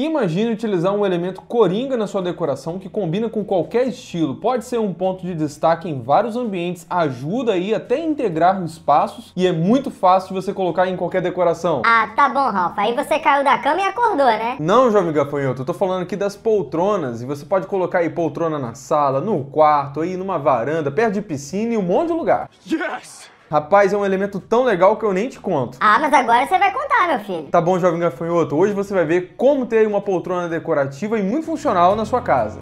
Imagine utilizar um elemento coringa na sua decoração que combina com qualquer estilo. Pode ser um ponto de destaque em vários ambientes, ajuda aí até a integrar espaços e é muito fácil você colocar em qualquer decoração. Ah, tá bom, Ralph. Aí você caiu da cama e acordou, né? Não, jovem gafanhoto. Eu tô falando aqui das poltronas e você pode colocar aí poltrona na sala, no quarto, aí numa varanda, perto de piscina e um monte de lugar. Yes! Rapaz, é um elemento tão legal que eu nem te conto. Ah, mas agora você vai contar, meu filho. Tá bom, jovem gafanhoto. Hoje você vai ver como ter uma poltrona decorativa e muito funcional na sua casa.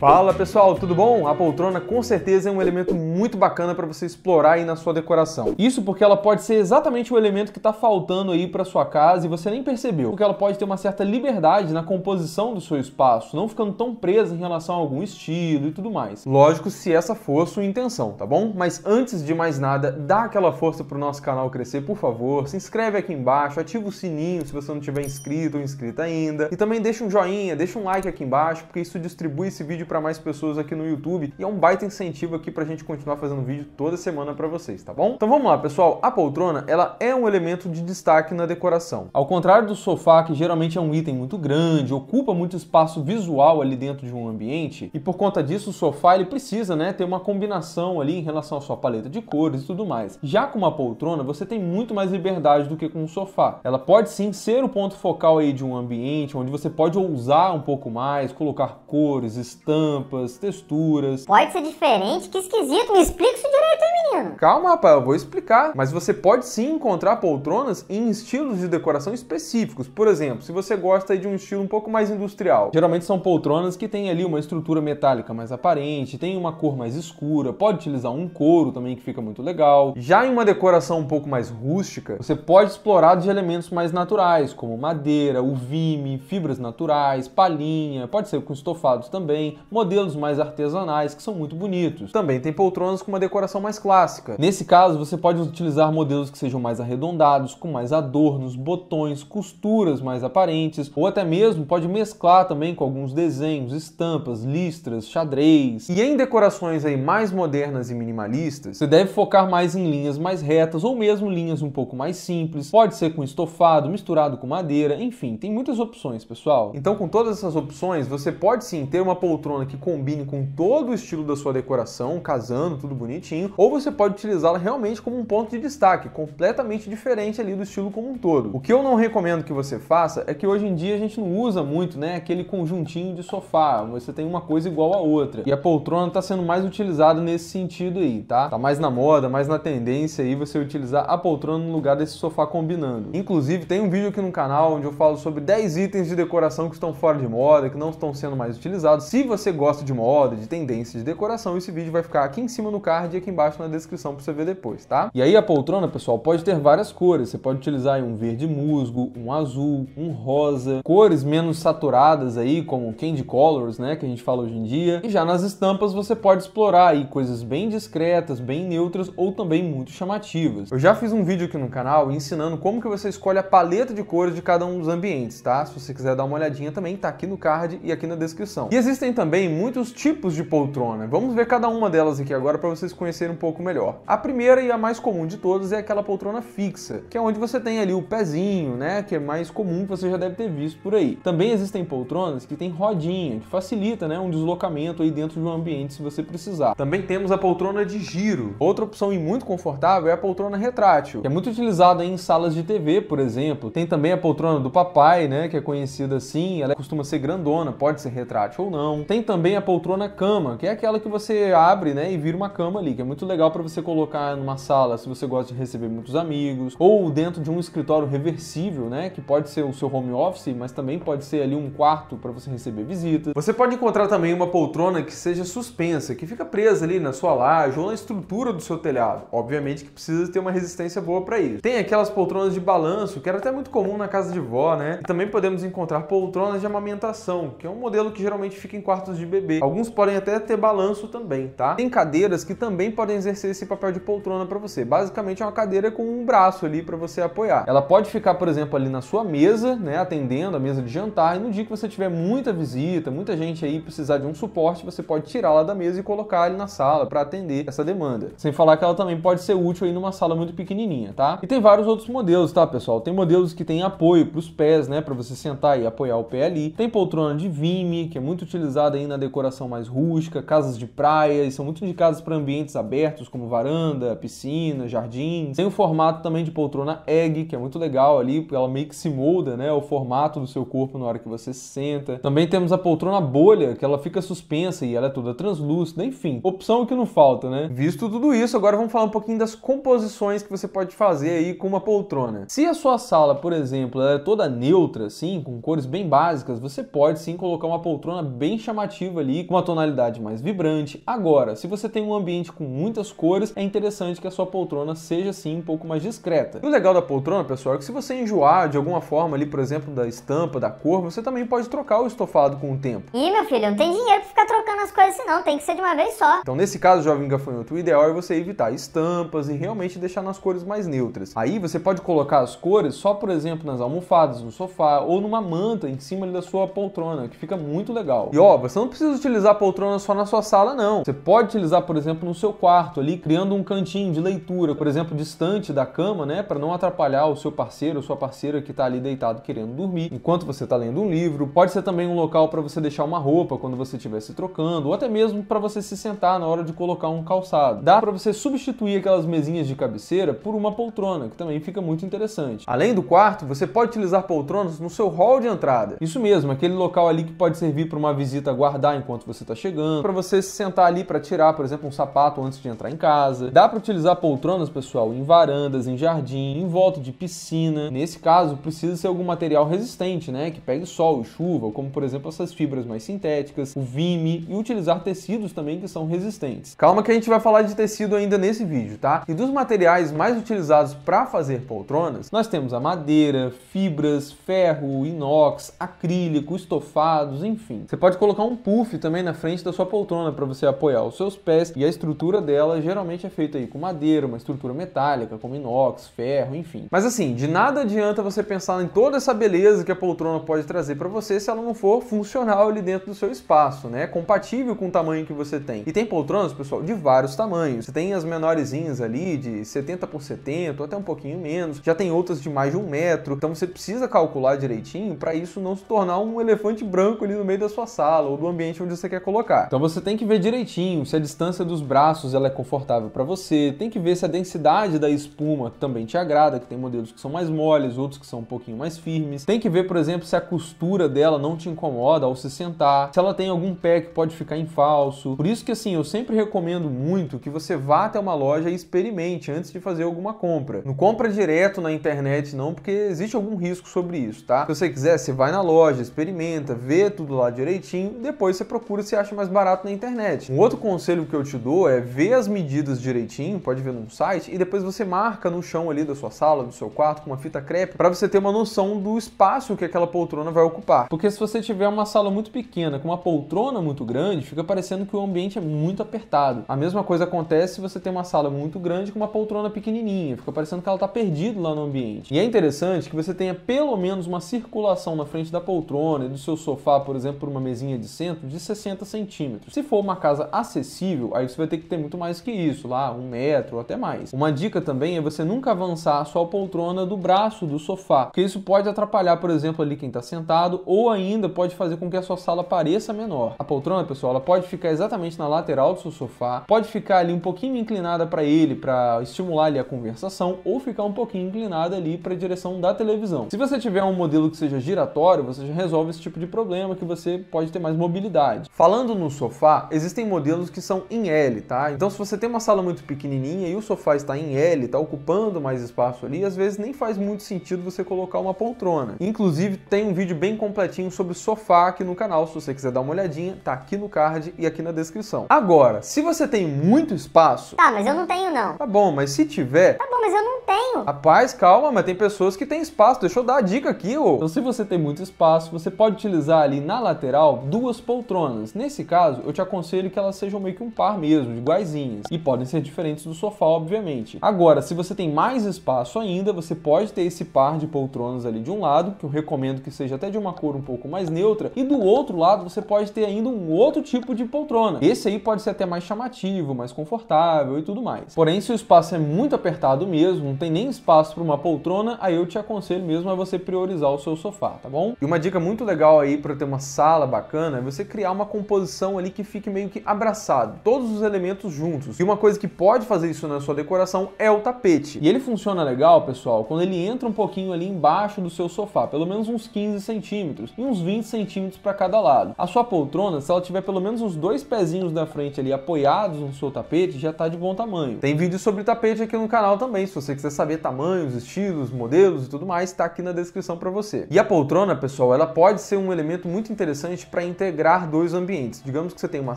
Fala pessoal, tudo bom? A poltrona com certeza é um elemento muito bacana para você explorar aí na sua decoração. Isso porque ela pode ser exatamente o elemento que está faltando aí para sua casa e você nem percebeu, porque ela pode ter uma certa liberdade na composição do seu espaço, não ficando tão presa em relação a algum estilo e tudo mais. Lógico, se essa for sua intenção, tá bom? Mas antes de mais nada, dá aquela força para o nosso canal crescer, por favor. Se inscreve aqui embaixo, ativa o sininho se você não tiver inscrito ou inscrita ainda. E também deixa um joinha, deixa um like aqui embaixo, porque isso distribui esse vídeo para mais pessoas aqui no YouTube e é um baita incentivo aqui para a gente continuar fazendo vídeo toda semana para vocês, tá bom? Então vamos lá, pessoal. A poltrona, ela é um elemento de destaque na decoração. Ao contrário do sofá, que geralmente é um item muito grande, ocupa muito espaço visual ali dentro de um ambiente, e por conta disso o sofá ele precisa, né, ter uma combinação ali em relação à sua paleta de cores e tudo mais. Já com uma poltrona, você tem muito mais liberdade do que com um sofá. Ela pode sim ser o ponto focal aí de um ambiente onde você pode ousar um pouco mais, colocar cores, estampas, estampas, texturas. Pode ser diferente? Que esquisito, me explica isso direito aí, menino. Calma, rapaz, eu vou explicar. Mas você pode sim encontrar poltronas em estilos de decoração específicos. Por exemplo, se você gosta de um estilo um pouco mais industrial, geralmente são poltronas que têm ali uma estrutura metálica mais aparente, tem uma cor mais escura, pode utilizar um couro também que fica muito legal. Já em uma decoração um pouco mais rústica, você pode explorar de elementos mais naturais, como madeira, uvime, fibras naturais, palhinha, pode ser com estofados também, modelos mais artesanais, que são muito bonitos. Também tem poltronas com uma decoração mais clássica. Nesse caso, você pode utilizar modelos que sejam mais arredondados, com mais adornos, botões, costuras mais aparentes, ou até mesmo pode mesclar também com alguns desenhos, estampas, listras, xadrez. E em decorações aí mais modernas e minimalistas, você deve focar mais em linhas mais retas ou mesmo linhas um pouco mais simples. Pode ser com estofado, misturado com madeira, enfim, tem muitas opções, pessoal. Então, com todas essas opções, você pode sim ter uma poltrona que combine com todo o estilo da sua decoração, casando, tudo bonitinho, ou você pode utilizá-la realmente como um ponto de destaque, completamente diferente ali do estilo como um todo. O que eu não recomendo que você faça é que hoje em dia a gente não usa muito, né, aquele conjuntinho de sofá, você tem uma coisa igual a outra. E a poltrona está sendo mais utilizada nesse sentido aí, tá? Tá mais na moda, mais na tendência aí você utilizar a poltrona no lugar desse sofá combinando. Inclusive, tem um vídeo aqui no canal onde eu falo sobre 10 itens de decoração que estão fora de moda, que não estão sendo mais utilizados. Se você você gosta de moda, de tendência, de decoração, esse vídeo vai ficar aqui em cima no card e aqui embaixo na descrição para você ver depois, tá? E aí a poltrona, pessoal, pode ter várias cores. Você pode utilizar um verde musgo, um azul, um rosa, cores menos saturadas aí, como candy colors, né, que a gente fala hoje em dia. E já nas estampas você pode explorar aí coisas bem discretas, bem neutras ou também muito chamativas. Eu já fiz um vídeo aqui no canal ensinando como que você escolhe a paleta de cores de cada um dos ambientes, tá? Se você quiser dar uma olhadinha também, tá aqui no card e aqui na descrição. E existem também também muitos tipos de poltrona. Vamos ver cada uma delas aqui agora para vocês conhecerem um pouco melhor. A primeira e a mais comum de todas é aquela poltrona fixa, que é onde você tem ali o pezinho, né, que é mais comum, que você já deve ter visto por aí. Também existem poltronas que tem rodinha, que facilita, né, um deslocamento aí dentro de um ambiente se você precisar. Também temos a poltrona de giro. Outra opção e muito confortável é a poltrona retrátil, que é muito utilizada em salas de TV, por exemplo. Tem também a poltrona do papai, né, que é conhecida assim, ela costuma ser grandona, pode ser retrátil ou não. Tem também a poltrona cama, que é aquela que você abre, né, e vira uma cama ali, que é muito legal para você colocar numa sala, se você gosta de receber muitos amigos, ou dentro de um escritório reversível, né, que pode ser o seu home office, mas também pode ser ali um quarto para você receber visitas. Você pode encontrar também uma poltrona que seja suspensa, que fica presa ali na sua laje ou na estrutura do seu telhado. Obviamente que precisa ter uma resistência boa para isso. Tem aquelas poltronas de balanço, que era até muito comum na casa de vó, né? E também podemos encontrar poltronas de amamentação, que é um modelo que geralmente fica em quartos de bebê. Alguns podem até ter balanço também, tá? Tem cadeiras que também podem exercer esse papel de poltrona para você. Basicamente é uma cadeira com um braço ali para você apoiar. Ela pode ficar, por exemplo, ali na sua mesa, né, atendendo a mesa de jantar, e no dia que você tiver muita visita, muita gente aí precisar de um suporte, você pode tirá-la da mesa e colocar ali na sala para atender essa demanda. Sem falar que ela também pode ser útil aí numa sala muito pequenininha, tá? E tem vários outros modelos, tá, pessoal? Tem modelos que tem apoio para os pés, né, para você sentar e apoiar o pé ali. Tem poltrona de Vime, que é muito utilizada aí na decoração mais rústica, casas de praia, e são muito indicadas para ambientes abertos como varanda, piscina, jardim. Tem o formato também de poltrona egg, que é muito legal ali, ela meio que se molda, né, o formato do seu corpo na hora que você se senta. Também temos a poltrona bolha, que ela fica suspensa e ela é toda translúcida, enfim, opção que não falta, né? Visto tudo isso, agora vamos falar um pouquinho das composições que você pode fazer aí com uma poltrona. Se a sua sala, por exemplo, é toda neutra, assim, com cores bem básicas, você pode sim colocar uma poltrona bem chamativa alternativa ali, com uma tonalidade mais vibrante. Agora, se você tem um ambiente com muitas cores, é interessante que a sua poltrona seja assim um pouco mais discreta. E o legal da poltrona, pessoal, é que se você enjoar de alguma forma ali, por exemplo, da estampa, da cor, você também pode trocar o estofado com o tempo. Ih, meu filho, não tem dinheiro pra ficar trocando as coisas assim não, tem que ser de uma vez só. Então, nesse caso, jovem gafanhoto, o ideal é você evitar estampas e realmente deixar nas cores mais neutras. Aí você pode colocar as cores só, por exemplo, nas almofadas, no sofá ou numa manta em cima da sua poltrona, que fica muito legal. E ó, você não precisa utilizar a poltrona só na sua sala, não. Você pode utilizar, por exemplo, no seu quarto ali, criando um cantinho de leitura, por exemplo, distante da cama, né, para não atrapalhar o seu parceiro ou sua parceira que está ali deitado querendo dormir, enquanto você está lendo um livro. Pode ser também um local para você deixar uma roupa quando você estiver se trocando, ou até mesmo para você se sentar na hora de colocar um calçado. Dá para você substituir aquelas mesinhas de cabeceira por uma poltrona, que também fica muito interessante. Além do quarto, você pode utilizar poltronas no seu hall de entrada. Isso mesmo, aquele local ali que pode servir para uma visita guardada guardar enquanto você está chegando, para você se sentar ali para tirar, por exemplo, um sapato antes de entrar em casa. Dá para utilizar poltronas, pessoal, em varandas, em jardim, em volta de piscina. Nesse caso, precisa ser algum material resistente, né, que pegue sol e chuva, como por exemplo essas fibras mais sintéticas, o vime e utilizar tecidos também que são resistentes. Calma que a gente vai falar de tecido ainda nesse vídeo, tá? E dos materiais mais utilizados para fazer poltronas, nós temos a madeira, fibras, ferro, inox, acrílico, estofados, enfim. Você pode colocar um puff também na frente da sua poltrona para você apoiar os seus pés e a estrutura dela geralmente é feita aí com madeira, uma estrutura metálica, como inox, ferro, enfim. Mas assim, de nada adianta você pensar em toda essa beleza que a poltrona pode trazer para você se ela não for funcional ali dentro do seu espaço, né? Compatível com o tamanho que você tem. E tem poltronas, pessoal, de vários tamanhos. Você tem as menorzinhas ali de 70 por 70, ou até um pouquinho menos. Já tem outras de mais de um metro. Então você precisa calcular direitinho para isso não se tornar um elefante branco ali no meio da sua sala ou do ambiente onde você quer colocar. Então você tem que ver direitinho se a distância dos braços ela é confortável para você, tem que ver se a densidade da espuma também te agrada, que tem modelos que são mais moles, outros que são um pouquinho mais firmes. Tem que ver, por exemplo, se a costura dela não te incomoda ao se sentar, se ela tem algum pé que pode ficar em falso. Por isso que assim, eu sempre recomendo muito que você vá até uma loja e experimente antes de fazer alguma compra. Não compra direto na internet não, porque existe algum risco sobre isso, tá? Se você quiser, você vai na loja, experimenta, vê tudo lá direitinho, depois depois você procura se acha mais barato na internet. Um outro conselho que eu te dou é ver as medidas direitinho, pode ver num site, e depois você marca no chão ali da sua sala, do seu quarto, com uma fita crepe, para você ter uma noção do espaço que aquela poltrona vai ocupar. Porque se você tiver uma sala muito pequena, com uma poltrona muito grande, fica parecendo que o ambiente é muito apertado. A mesma coisa acontece se você tem uma sala muito grande com uma poltrona pequenininha, fica parecendo que ela tá perdida lá no ambiente. E é interessante que você tenha pelo menos uma circulação na frente da poltrona e do seu sofá, por exemplo, por uma mesinha de centro, apartamento de 60 centímetros. Se for uma casa acessível, aí você vai ter que ter muito mais que isso, lá um metro ou até mais. Uma dica também é você nunca avançar a sua poltrona do braço do sofá, porque isso pode atrapalhar, por exemplo, ali quem está sentado, ou ainda pode fazer com que a sua sala pareça menor. A poltrona, pessoal, ela pode ficar exatamente na lateral do seu sofá, pode ficar ali um pouquinho inclinada para ele, para estimular ali a conversação, ou ficar um pouquinho inclinada ali para a direção da televisão. Se você tiver um modelo que seja giratório, você já resolve esse tipo de problema que você pode ter mais mobilidade mobilidade. Falando no sofá, existem modelos que são em L, tá? Então se você tem uma sala muito pequenininha e o sofá está em L, está ocupando mais espaço ali, às vezes nem faz muito sentido você colocar uma poltrona. Inclusive tem um vídeo bem completinho sobre sofá aqui no canal, se você quiser dar uma olhadinha, tá aqui no card e aqui na descrição. Agora, se você tem muito espaço... Tá, mas eu não tenho não. Tá bom, mas se tiver... Tá bom, mas eu não tenho. Rapaz, calma, mas tem pessoas que têm espaço, deixa eu dar a dica aqui, ô. Então se você tem muito espaço, você pode utilizar ali na lateral duas poltronas. Nesse caso, eu te aconselho que elas sejam meio que um par mesmo, iguaizinhas. E podem ser diferentes do sofá, obviamente. Agora, se você tem mais espaço ainda, você pode ter esse par de poltronas ali de um lado, que eu recomendo que seja até de uma cor um pouco mais neutra, e do outro lado você pode ter ainda um outro tipo de poltrona. Esse aí pode ser até mais chamativo, mais confortável e tudo mais. Porém, se o espaço é muito apertado mesmo, não tem nem espaço para uma poltrona, aí eu te aconselho mesmo a você priorizar o seu sofá, tá bom? E uma dica muito legal aí para ter uma sala bacana é você criar uma composição ali que fique meio que abraçado, todos os elementos juntos. E uma coisa que pode fazer isso na sua decoração é o tapete. E ele funciona legal, pessoal, quando ele entra um pouquinho ali embaixo do seu sofá, pelo menos uns 15 centímetros e uns 20 centímetros para cada lado. A sua poltrona, se ela tiver pelo menos os dois pezinhos da frente ali apoiados no seu tapete, já está de bom tamanho. Tem vídeo sobre tapete aqui no canal também, se você quiser saber tamanhos, estilos, modelos e tudo mais, está aqui na descrição para você. E a poltrona, pessoal, ela pode ser um elemento muito interessante para integrar integrar dois ambientes. Digamos que você tem uma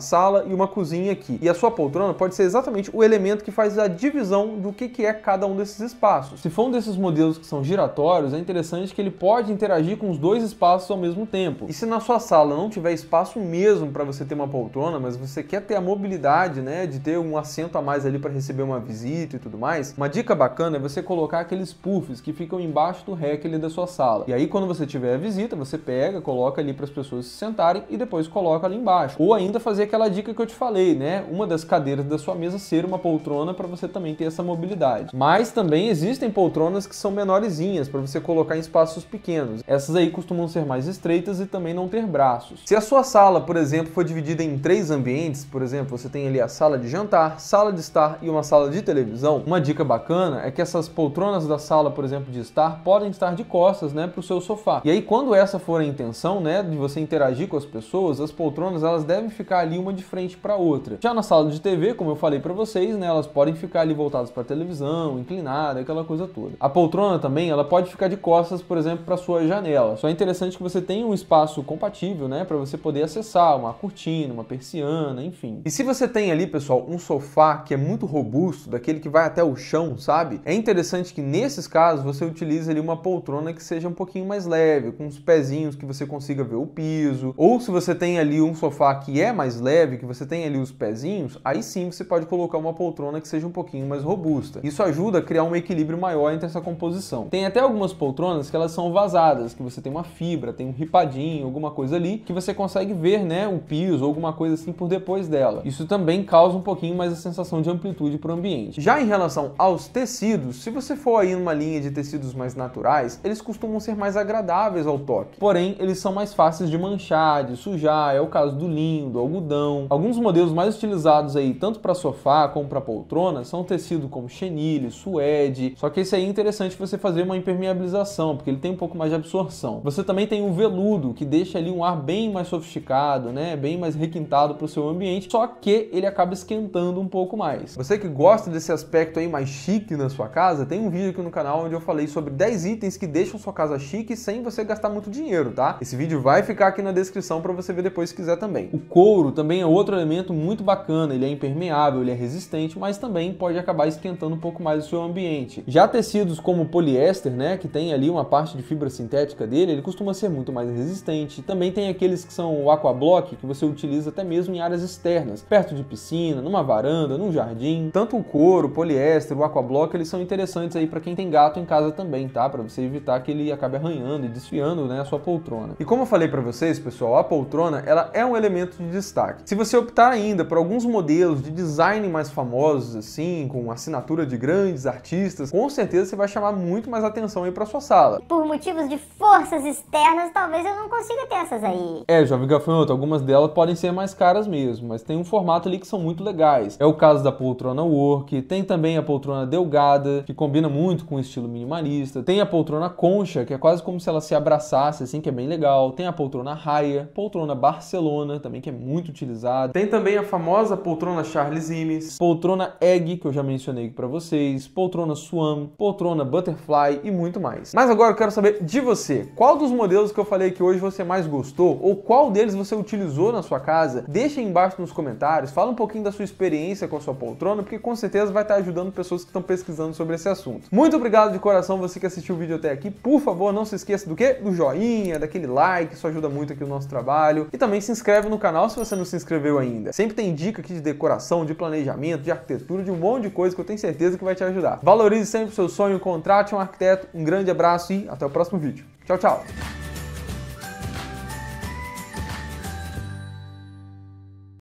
sala e uma cozinha aqui, e a sua poltrona pode ser exatamente o elemento que faz a divisão do que, é cada um desses espaços. Se for um desses modelos que são giratórios, é interessante que ele pode interagir com os dois espaços ao mesmo tempo. E se na sua sala não tiver espaço mesmo para você ter uma poltrona, mas você quer ter a mobilidade, né, de ter um assento a mais ali para receber uma visita e tudo mais, uma dica bacana é você colocar aqueles puffs que ficam embaixo do rack ali da sua sala. E aí quando você tiver a visita, você pega, coloca ali para as pessoas se sentarem e depois depois coloca ali embaixo. Ou ainda fazer aquela dica que eu te falei, né? Uma das cadeiras da sua mesa ser uma poltrona para você também ter essa mobilidade. Mas também existem poltronas que são menorzinhas para você colocar em espaços pequenos. Essas aí costumam ser mais estreitas e também não ter braços. Se a sua sala, por exemplo, for dividida em três ambientes, por exemplo, você tem ali a sala de jantar, sala de estar e uma sala de televisão, uma dica bacana é que essas poltronas da sala, por exemplo, de estar, podem estar de costas, né, para o seu sofá. E aí, quando essa for a intenção, né, de você interagir com as pessoas, pessoas, as poltronas elas devem ficar ali uma de frente para outra. Já na sala de TV, como eu falei para vocês, né, elas podem ficar ali voltadas para televisão, inclinada, aquela coisa toda. A poltrona também, ela pode ficar de costas, por exemplo, para sua janela. Só é interessante que você tenha um espaço compatível, né, para você poder acessar uma cortina, uma persiana, enfim. E se você tem ali, pessoal, um sofá que é muito robusto, daquele que vai até o chão, sabe? É interessante que nesses casos você utilize ali uma poltrona que seja um pouquinho mais leve, com os pezinhos que você consiga ver o piso, ou se você tem ali um sofá que é mais leve, que você tem ali os pezinhos, aí sim você pode colocar uma poltrona que seja um pouquinho mais robusta. Isso ajuda a criar um equilíbrio maior entre essa composição. Tem até algumas poltronas que elas são vazadas, que você tem uma fibra, tem um ripadinho, alguma coisa ali, que você consegue ver, né, o piso ou alguma coisa assim por depois dela. Isso também causa um pouquinho mais a sensação de amplitude para o ambiente. Já em relação aos tecidos, se você for aí numa linha de tecidos mais naturais, eles costumam ser mais agradáveis ao toque. Porém, eles são mais fáceis de manchar, de sujar, já, é o caso do linho, do algodão. Alguns modelos mais utilizados aí, tanto para sofá como para poltrona, são tecido como chenille, suede. Só que esse aí é interessante você fazer uma impermeabilização, porque ele tem um pouco mais de absorção. Você também tem o veludo, que deixa ali um ar bem mais sofisticado, né? Bem mais requintado para o seu ambiente, só que ele acaba esquentando um pouco mais. Você que gosta desse aspecto aí mais chique na sua casa, tem um vídeo aqui no canal onde eu falei sobre 10 itens que deixam sua casa chique sem você gastar muito dinheiro, tá? Esse vídeo vai ficar aqui na descrição para você você vê depois se quiser também. O couro também é outro elemento muito bacana, ele é impermeável, ele é resistente, mas também pode acabar esquentando um pouco mais o seu ambiente. Já tecidos como poliéster, né, que tem ali uma parte de fibra sintética dele, ele costuma ser muito mais resistente. Também tem aqueles que são o aquablock, que você utiliza até mesmo em áreas externas, perto de piscina, numa varanda, num jardim. Tanto o couro, o poliéster, o aquablock, eles são interessantes aí para quem tem gato em casa também, tá? Para você evitar que ele acabe arranhando e desfiando, né, a sua poltrona. E como eu falei para vocês, pessoal, a poltrona poltrona, ela é um elemento de destaque. Se você optar ainda por alguns modelos de design mais famosos assim, com assinatura de grandes artistas, com certeza você vai chamar muito mais atenção aí para sua sala. Por motivos de forças externas, talvez eu não consiga ter essas aí. É, jovem gafanhoto, algumas delas podem ser mais caras mesmo, mas tem um formato ali que são muito legais. É o caso da poltrona work, tem também a poltrona delgada, que combina muito com o estilo minimalista, tem a poltrona concha, que é quase como se ela se abraçasse assim, que é bem legal, tem a poltrona raia, poltrona poltrona Barcelona, também que é muito utilizada. Tem também a famosa poltrona Charles Imes, poltrona Egg, que eu já mencionei para vocês, poltrona Swan, poltrona Butterfly e muito mais. Mas agora eu quero saber de você, qual dos modelos que eu falei que hoje você mais gostou ou qual deles você utilizou na sua casa? Deixa aí embaixo nos comentários, fala um pouquinho da sua experiência com a sua poltrona, porque com certeza vai estar ajudando pessoas que estão pesquisando sobre esse assunto. Muito obrigado de coração você que assistiu o vídeo até aqui. Por favor, não se esqueça do que? Do joinha, daquele like, isso ajuda muito aqui o nosso trabalho trabalho e também se inscreve no canal se você não se inscreveu ainda. Sempre tem dica aqui de decoração, de planejamento, de arquitetura, de um monte de coisa que eu tenho certeza que vai te ajudar. Valorize sempre o seu sonho, contrate um arquiteto, um grande abraço e até o próximo vídeo. Tchau, tchau!